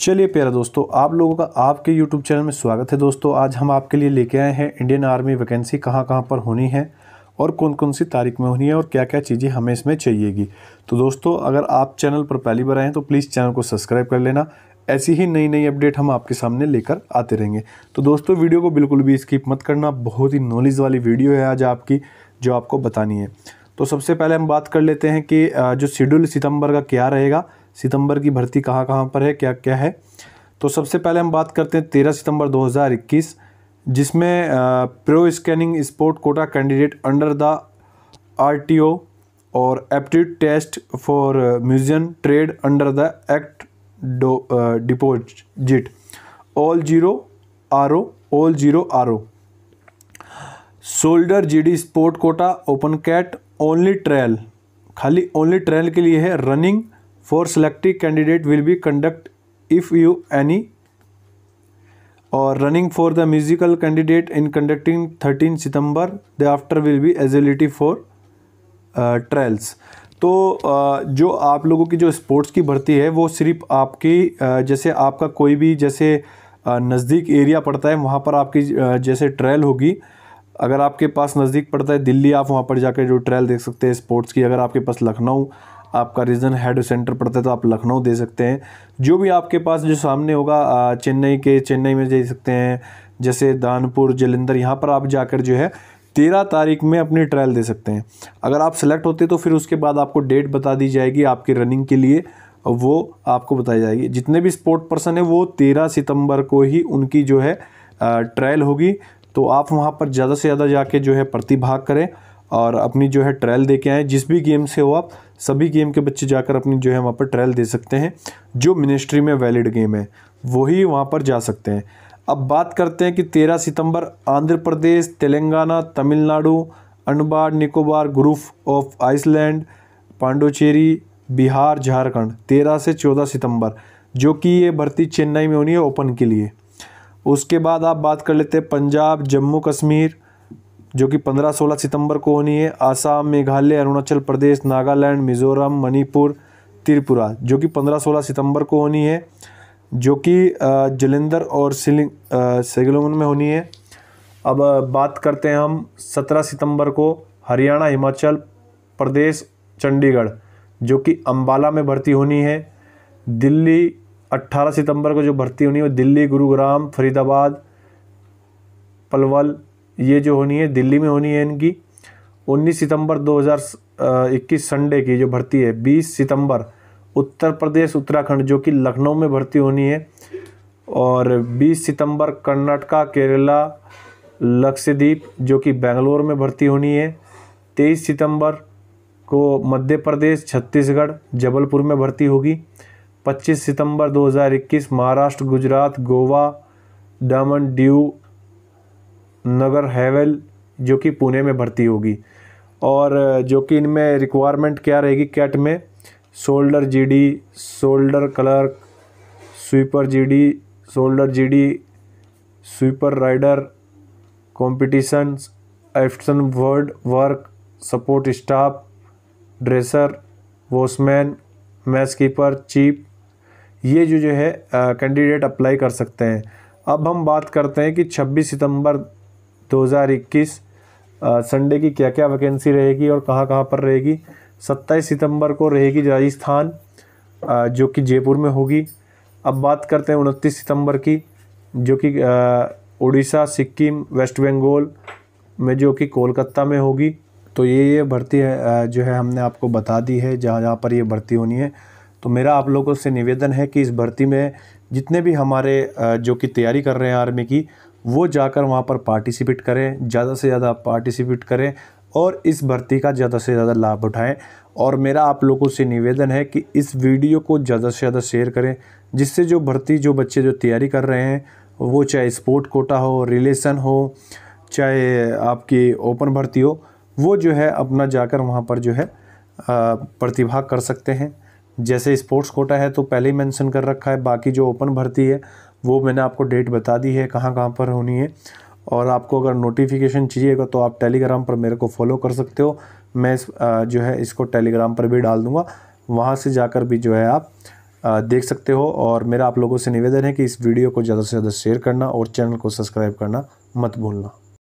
चलिए प्यारा दोस्तों आप लोगों का आपके यूट्यूब चैनल में स्वागत है दोस्तों आज हम आपके लिए लेके आए हैं इंडियन आर्मी वैकेंसी कहाँ कहाँ पर होनी है और कौन कौन सी तारीख में होनी है और क्या क्या चीज़ें हमें इसमें चाहिएगी तो दोस्तों अगर आप चैनल पर पहली बार आए हैं तो प्लीज़ चैनल को सब्सक्राइब कर लेना ऐसी ही नई नई अपडेट हम आपके सामने लेकर आते रहेंगे तो दोस्तों वीडियो को बिल्कुल भी स्किप मत करना बहुत ही नॉलेज वाली वीडियो है आज आपकी जो आपको बतानी है तो सबसे पहले हम बात कर लेते हैं कि जो शेड्यूल सितंबर का क्या रहेगा सितंबर की भर्ती कहाँ कहाँ पर है क्या क्या है तो सबसे पहले हम बात करते हैं तेरह सितंबर 2021 जिसमें pro scanning sport quota candidate under the R और aptitude test for museum trade under the act deposit all zero R O all zero R O soldier G D sport quota open cat only trial खाली only trial के लिए है running for selective candidate will be conduct if you any और running for the musical candidate in conducting thirteen सितंबर the after will be agility for trials तो uh, जो आप लोगों की जो स्पोर्ट्स की भर्ती है वो सिर्फ आपकी uh, जैसे आपका कोई भी जैसे uh, नज़दीक एरिया पड़ता है वहाँ पर आपकी जैसे ट्रायल होगी अगर आपके पास नज़दीक पड़ता है दिल्ली आप वहाँ पर जाकर जो ट्रायल देख सकते हैं स्पोर्ट्स की अगर आपके पास लखनऊ आपका रीजन हेड सेंटर पड़ता है तो आप लखनऊ दे सकते हैं जो भी आपके पास जो सामने होगा चेन्नई के चेन्नई में दे सकते हैं जैसे दानपुर जलंधर यहाँ पर आप जाकर जो है तेरह तारीख में अपनी ट्रायल दे सकते हैं अगर आप सेलेक्ट होते तो फिर उसके बाद आपको डेट बता दी जाएगी आपकी रनिंग के लिए वो आपको बताई जाएगी जितने भी स्पोर्ट पर्सन है वो तेरह सितंबर को ही उनकी जो है ट्रायल होगी तो आप वहाँ पर ज़्यादा से ज़्यादा जाके जो है प्रतिभाग करें और अपनी जो है ट्रायल दे के आएँ जिस भी गेम से हो आप सभी गेम के बच्चे जाकर अपनी जो है वहाँ पर ट्रायल दे सकते हैं जो मिनिस्ट्री में वैलिड गेम है वही वहाँ पर जा सकते हैं अब बात करते हैं कि 13 सितंबर Andhra Pradesh Telangana Tamil Nadu Andaman Nicobar group of island Pondicherry Bihar Jharkhand तेरह से चौदह सितंबर जो कि ये भर्ती चेन्नई में होनी है ओपन के लिए उसके बाद आप बात कर लेते हैं पंजाब जम्मू कश्मीर जो कि 15-16 सितंबर को होनी है आसाम मेघालय अरुणाचल प्रदेश नागालैंड मिजोरम मणिपुर त्रिपुरा जो कि 15-16 सितंबर को होनी है जो कि जलंधर और सिलिंग सेगलोन में होनी है अब बात करते हैं हम 17 सितंबर को हरियाणा हिमाचल प्रदेश चंडीगढ़ जो कि अम्बाला में भर्ती होनी है दिल्ली 18 सितंबर को जो भर्ती होनी है वो दिल्ली गुरुग्राम फरीदाबाद पलवल ये जो होनी है दिल्ली में होनी है इनकी 19 सितंबर 2021 संडे की जो भर्ती है 20 सितंबर उत्तर प्रदेश उत्तराखंड जो कि लखनऊ में भर्ती होनी है और 20 सितंबर कर्नाटका केरला लक्षद्वीप जो कि बेंगलोर में भर्ती होनी है 23 सितंबर को मध्य प्रदेश छत्तीसगढ़ जबलपुर में भर्ती होगी 25 सितंबर 2021 महाराष्ट्र गुजरात गोवा डामन ड्यू नगर हैवेल जो कि पुणे में भर्ती होगी और जो कि इनमें रिक्वायरमेंट क्या रहेगी कैट में soldier GD soldier clerk sweeper GD soldier GD sweeper rider competitions after word work support staff dresser watchman match keeper cheap ये जो जो है कैंडिडेट uh, अप्लाई कर सकते हैं अब हम बात करते हैं कि 26 सितंबर 2021 संडे की क्या क्या वैकेंसी रहेगी और कहाँ कहाँ पर रहेगी 27 सितंबर को रहेगी राजस्थान जो कि जयपुर में होगी अब बात करते हैं उनतीस सितंबर की जो कि उड़ीसा सिक्किम वेस्ट बंगाल में जो कि कोलकाता में होगी तो ये ये भर्ती है जो है हमने आपको बता दी है जहाँ जहाँ पर ये भर्ती होनी है तो मेरा आप लोगों से निवेदन है कि इस भर्ती में जितने भी हमारे जो कि तैयारी कर रहे हैं आर्मी की वो जाकर वहाँ पर पार्टिसिपेट करें ज़्यादा से ज़्यादा पार्टिसिपेट करें और इस भर्ती का ज़्यादा से ज़्यादा लाभ उठाएं और मेरा आप लोगों से निवेदन है कि इस वीडियो को ज़्यादा से ज़्यादा शेयर करें जिससे जो भर्ती जो बच्चे जो तैयारी कर रहे हैं वो चाहे स्पोर्ट कोटा हो रिलेशन हो चाहे आपकी ओपन भर्ती हो वो जो है अपना जाकर वहाँ पर जो है प्रतिभाग कर सकते हैं जैसे स्पोर्ट्स कोटा है तो पहले ही मेंशन कर रखा है बाकी जो ओपन भर्ती है वो मैंने आपको डेट बता दी है कहाँ कहाँ पर होनी है और आपको अगर नोटिफिकेशन चाहिएगा तो आप टेलीग्राम पर मेरे को फॉलो कर सकते हो मैं जो है इसको टेलीग्राम पर भी डाल दूँगा वहाँ से जाकर भी जो है आप देख सकते हो और मेरा आप लोगों से निवेदन है कि इस वीडियो को ज़्यादा से ज़्यादा शेयर करना और चैनल को सब्सक्राइब करना मत भूलना